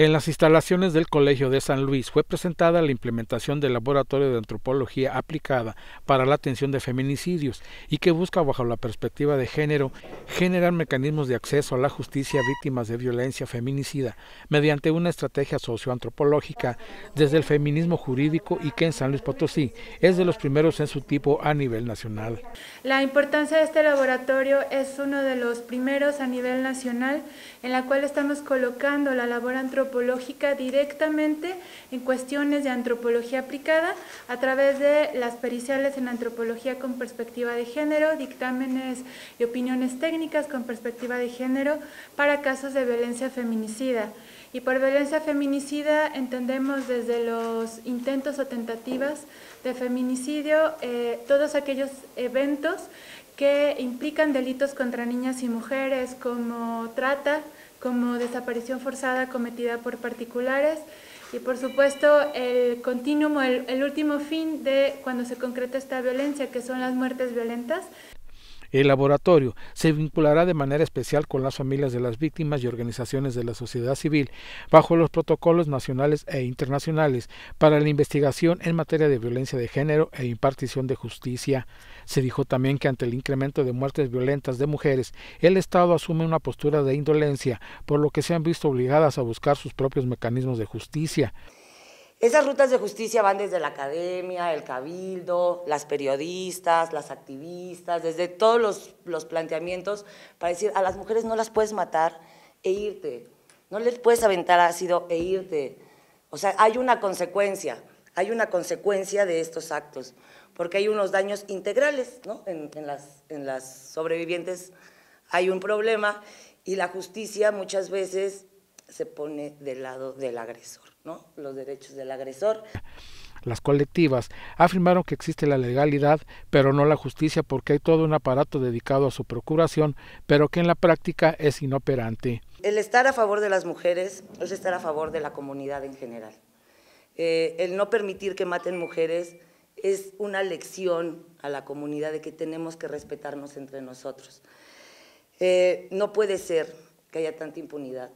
En las instalaciones del Colegio de San Luis fue presentada la implementación del Laboratorio de Antropología Aplicada para la Atención de Feminicidios y que busca, bajo la perspectiva de género, generar mecanismos de acceso a la justicia a víctimas de violencia feminicida mediante una estrategia socioantropológica desde el feminismo jurídico y que en San Luis Potosí es de los primeros en su tipo a nivel nacional. La importancia de este laboratorio es uno de los primeros a nivel nacional en la cual estamos colocando la labor antropológica directamente en cuestiones de antropología aplicada a través de las periciales en antropología con perspectiva de género, dictámenes y opiniones técnicas con perspectiva de género para casos de violencia feminicida. Y por violencia feminicida entendemos desde los intentos o tentativas de feminicidio eh, todos aquellos eventos que implican delitos contra niñas y mujeres como trata, como desaparición forzada cometida por particulares y por supuesto el continuum, el último fin de cuando se concreta esta violencia, que son las muertes violentas. El laboratorio se vinculará de manera especial con las familias de las víctimas y organizaciones de la sociedad civil bajo los protocolos nacionales e internacionales para la investigación en materia de violencia de género e impartición de justicia. Se dijo también que ante el incremento de muertes violentas de mujeres, el Estado asume una postura de indolencia, por lo que se han visto obligadas a buscar sus propios mecanismos de justicia. Esas rutas de justicia van desde la academia, el cabildo, las periodistas, las activistas, desde todos los, planteamientos para decir a las mujeres no las puedes matar e irte, no les puedes aventar ácido e irte. O sea, hay una consecuencia, hay una consecuencia de estos actos, porque hay unos daños integrales, ¿no? En, las, en las sobrevivientes hay un problema y la justicia muchas veces se pone del lado del agresor, ¿no? Los derechos del agresor. Las colectivas afirmaron que existe la legalidad, pero no la justicia, porque hay todo un aparato dedicado a su procuración, pero que en la práctica es inoperante. El estar a favor de las mujeres es estar a favor de la comunidad en general. Eh, el no permitir que maten mujeres es una lección a la comunidad de que tenemos que respetarnos entre nosotros. Eh, no puede ser que haya tanta impunidad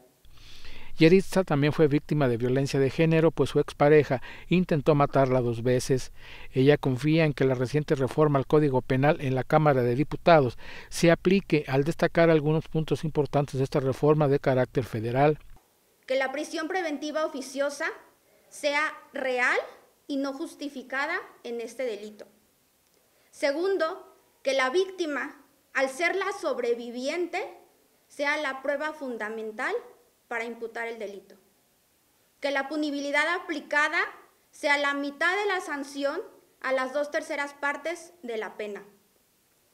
Yeritza también fue víctima de violencia de género, pues su expareja intentó matarla dos veces. Ella confía en que la reciente reforma al Código Penal en la Cámara de Diputados se aplique al destacar algunos puntos importantes de esta reforma de carácter federal. Que la prisión preventiva oficiosa sea real y no justificada en este delito. Segundo, que la víctima, al ser la sobreviviente, sea la prueba fundamental para imputar el delito. Que la punibilidad aplicada sea la mitad de la sanción a las dos terceras partes de la pena.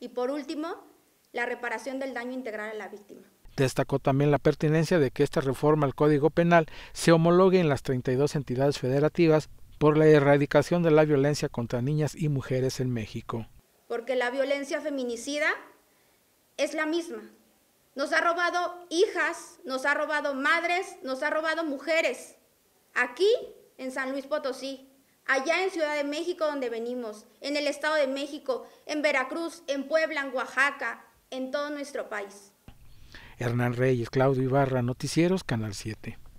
Y por último, la reparación del daño integral a la víctima. Destacó también la pertinencia de que esta reforma al Código Penal se homologue en las 32 entidades federativas por la erradicación de la violencia contra niñas y mujeres en México. Porque la violencia feminicida es la misma, nos ha robado hijas, nos ha robado madres, nos ha robado mujeres. Aquí en San Luis Potosí, allá en Ciudad de México donde venimos, en el Estado de México, en Veracruz, en Puebla, en Oaxaca, en todo nuestro país. Hernán Reyes, Claudio Ibarra, Noticieros, Canal 7.